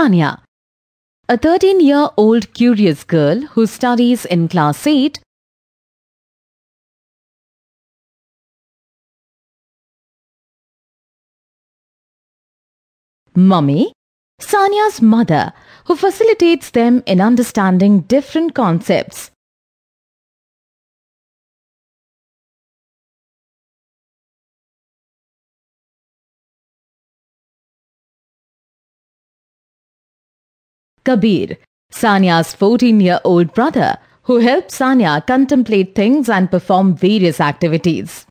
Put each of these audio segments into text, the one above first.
Tanya. A 13 year old curious girl who studies in class 8 Mummy, Sanya's mother, who facilitates them in understanding different concepts. Kabir, Sanya's 14 year old brother, who helped Sanya contemplate things and perform various activities.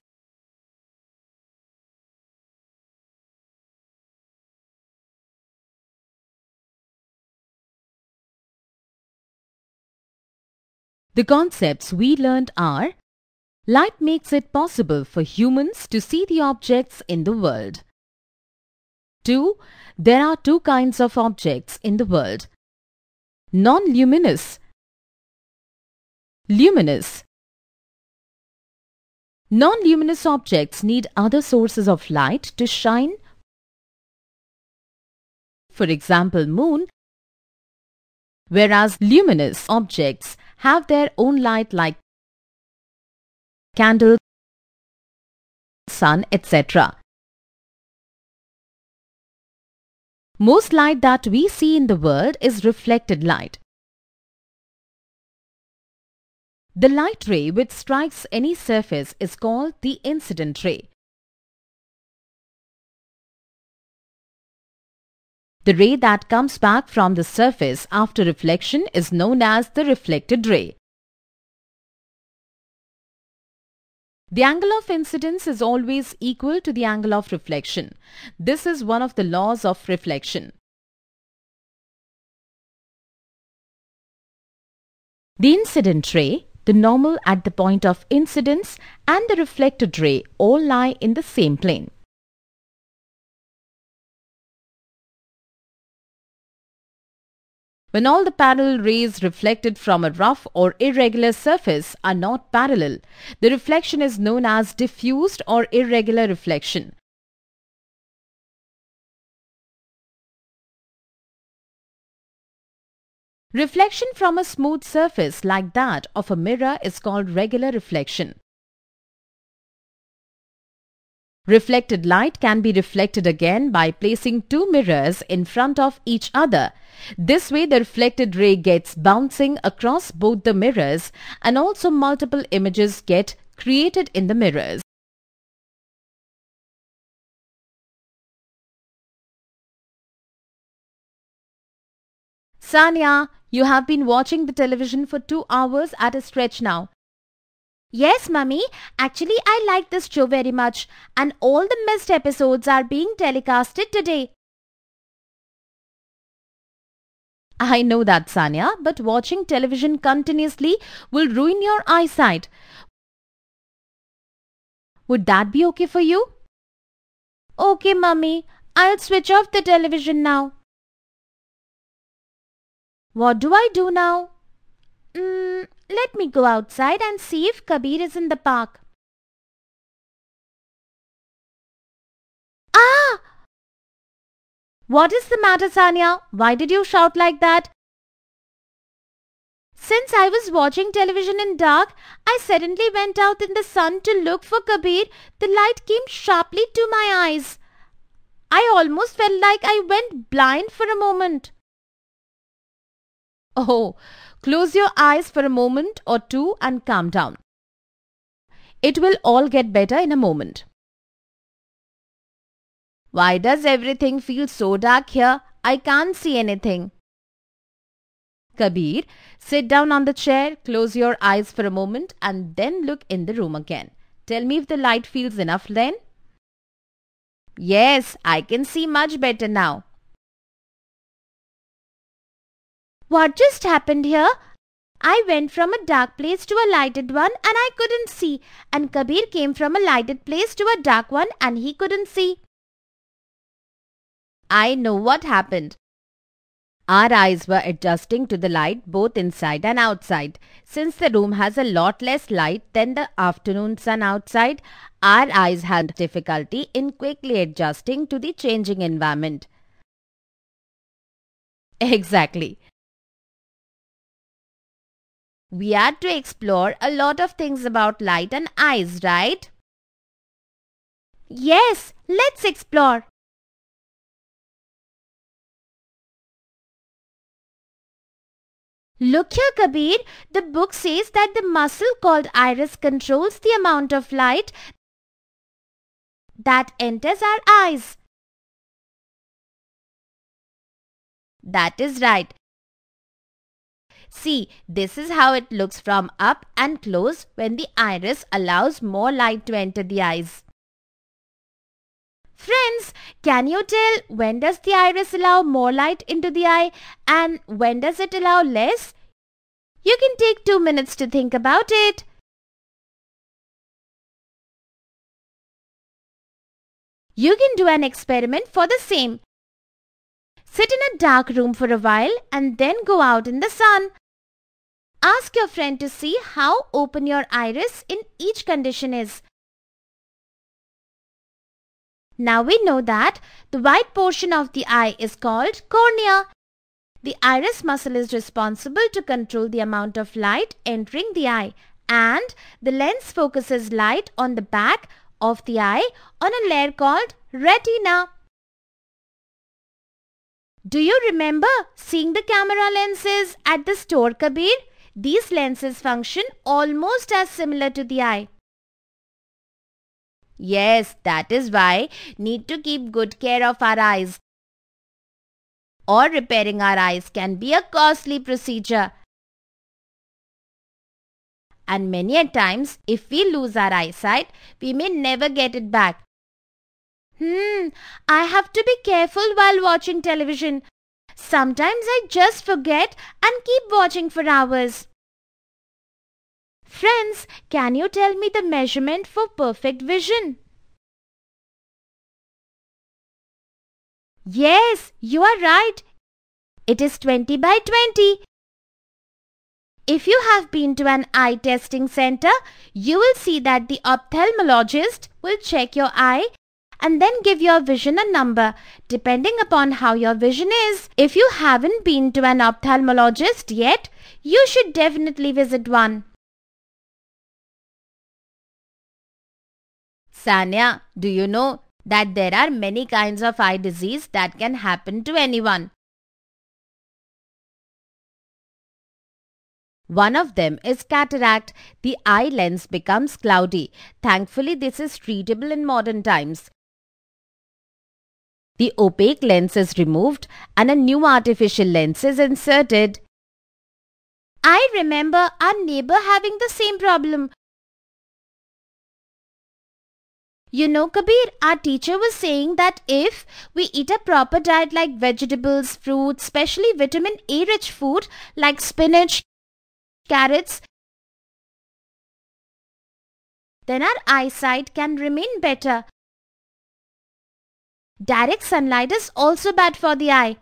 The concepts we learned are Light makes it possible for humans to see the objects in the world. 2. There are two kinds of objects in the world non-luminous luminous non-luminous objects need other sources of light to shine for example moon whereas luminous objects have their own light like candle sun etc Most light that we see in the world is reflected light. The light ray which strikes any surface is called the incident ray. The ray that comes back from the surface after reflection is known as the reflected ray. The angle of incidence is always equal to the angle of reflection. This is one of the laws of reflection. The incident ray, the normal at the point of incidence and the reflected ray all lie in the same plane. When all the parallel rays reflected from a rough or irregular surface are not parallel, the reflection is known as diffused or irregular reflection. Reflection from a smooth surface like that of a mirror is called regular reflection. Reflected light can be reflected again by placing two mirrors in front of each other this way the reflected ray gets bouncing across both the mirrors and also multiple images get created in the mirrors. Sanya, you have been watching the television for two hours at a stretch now. Yes, mummy. Actually, I like this show very much and all the missed episodes are being telecasted today. I know that, Sanya, but watching television continuously will ruin your eyesight. Would that be okay for you? Okay, mummy. I'll switch off the television now. What do I do now? Mm, let me go outside and see if Kabir is in the park. Ah! What is the matter, Sanya? Why did you shout like that? Since I was watching television in dark, I suddenly went out in the sun to look for Kabir. The light came sharply to my eyes. I almost felt like I went blind for a moment. Oh, close your eyes for a moment or two and calm down. It will all get better in a moment. Why does everything feel so dark here? I can't see anything. Kabir, sit down on the chair, close your eyes for a moment and then look in the room again. Tell me if the light feels enough then. Yes, I can see much better now. What just happened here? I went from a dark place to a lighted one and I couldn't see. And Kabir came from a lighted place to a dark one and he couldn't see. I know what happened. Our eyes were adjusting to the light both inside and outside. Since the room has a lot less light than the afternoon sun outside, our eyes had difficulty in quickly adjusting to the changing environment. Exactly. We had to explore a lot of things about light and eyes, right? Yes, let's explore. Look here, Kabir. The book says that the muscle called iris controls the amount of light that enters our eyes. That is right. See, this is how it looks from up and close when the iris allows more light to enter the eyes. Friends, can you tell when does the iris allow more light into the eye and when does it allow less? You can take two minutes to think about it. You can do an experiment for the same. Sit in a dark room for a while and then go out in the sun. Ask your friend to see how open your iris in each condition is. Now we know that the white portion of the eye is called cornea. The iris muscle is responsible to control the amount of light entering the eye and the lens focuses light on the back of the eye on a layer called retina. Do you remember seeing the camera lenses at the store Kabir? These lenses function almost as similar to the eye. Yes, that is why need to keep good care of our eyes. Or repairing our eyes can be a costly procedure. And many a times, if we lose our eyesight, we may never get it back. Hmm, I have to be careful while watching television. Sometimes I just forget and keep watching for hours. Friends, can you tell me the measurement for perfect vision? Yes, you are right. It is 20 by 20. If you have been to an eye testing center, you will see that the ophthalmologist will check your eye and then give your vision a number depending upon how your vision is. If you haven't been to an ophthalmologist yet, you should definitely visit one. Sanya, do you know that there are many kinds of eye disease that can happen to anyone? One of them is cataract. The eye lens becomes cloudy. Thankfully, this is treatable in modern times. The opaque lens is removed and a new artificial lens is inserted. I remember our neighbor having the same problem. You know, Kabir, our teacher was saying that if we eat a proper diet like vegetables, fruits, especially vitamin A rich food like spinach, carrots, then our eyesight can remain better. Direct sunlight is also bad for the eye.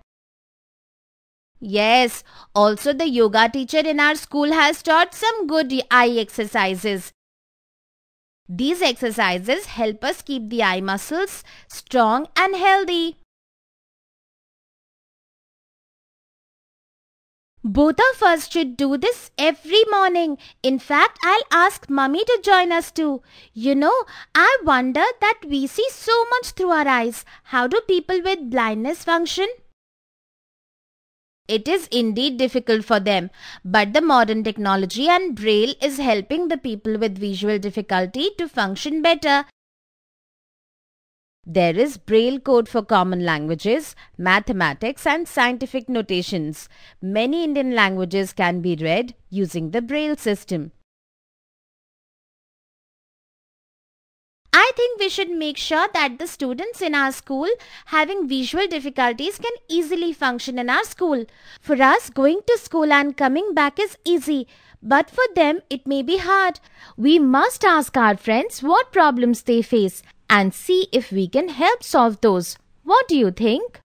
Yes, also the yoga teacher in our school has taught some good eye exercises. These exercises help us keep the eye muscles strong and healthy. Both of us should do this every morning. In fact, I'll ask mummy to join us too. You know, I wonder that we see so much through our eyes. How do people with blindness function? It is indeed difficult for them, but the modern technology and braille is helping the people with visual difficulty to function better. There is braille code for common languages, mathematics and scientific notations. Many Indian languages can be read using the braille system. I think we should make sure that the students in our school having visual difficulties can easily function in our school. For us, going to school and coming back is easy, but for them it may be hard. We must ask our friends what problems they face and see if we can help solve those. What do you think?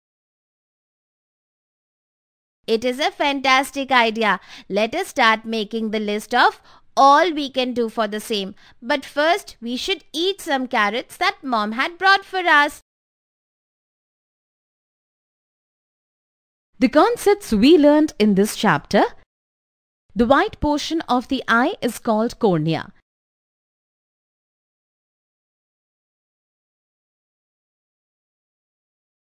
It is a fantastic idea. Let us start making the list of all we can do for the same. But first, we should eat some carrots that mom had brought for us. The concepts we learned in this chapter. The white portion of the eye is called cornea.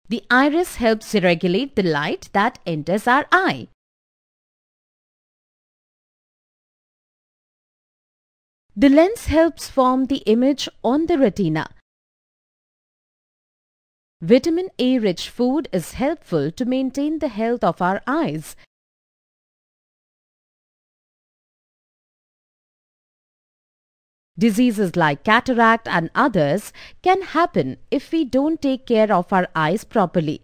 The iris helps regulate the light that enters our eye. The lens helps form the image on the retina. Vitamin A-rich food is helpful to maintain the health of our eyes. Diseases like cataract and others can happen if we don't take care of our eyes properly.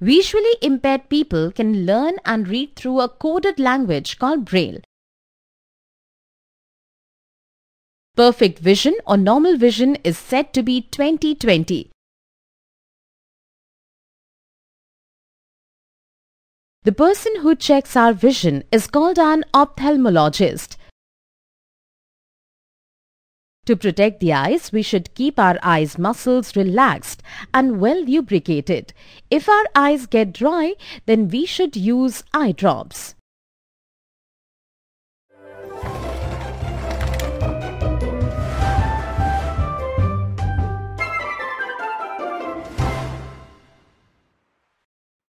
Visually impaired people can learn and read through a coded language called Braille. Perfect vision or normal vision is said to be 20-20. The person who checks our vision is called an ophthalmologist. To protect the eyes, we should keep our eyes muscles relaxed and well lubricated. If our eyes get dry, then we should use eye drops.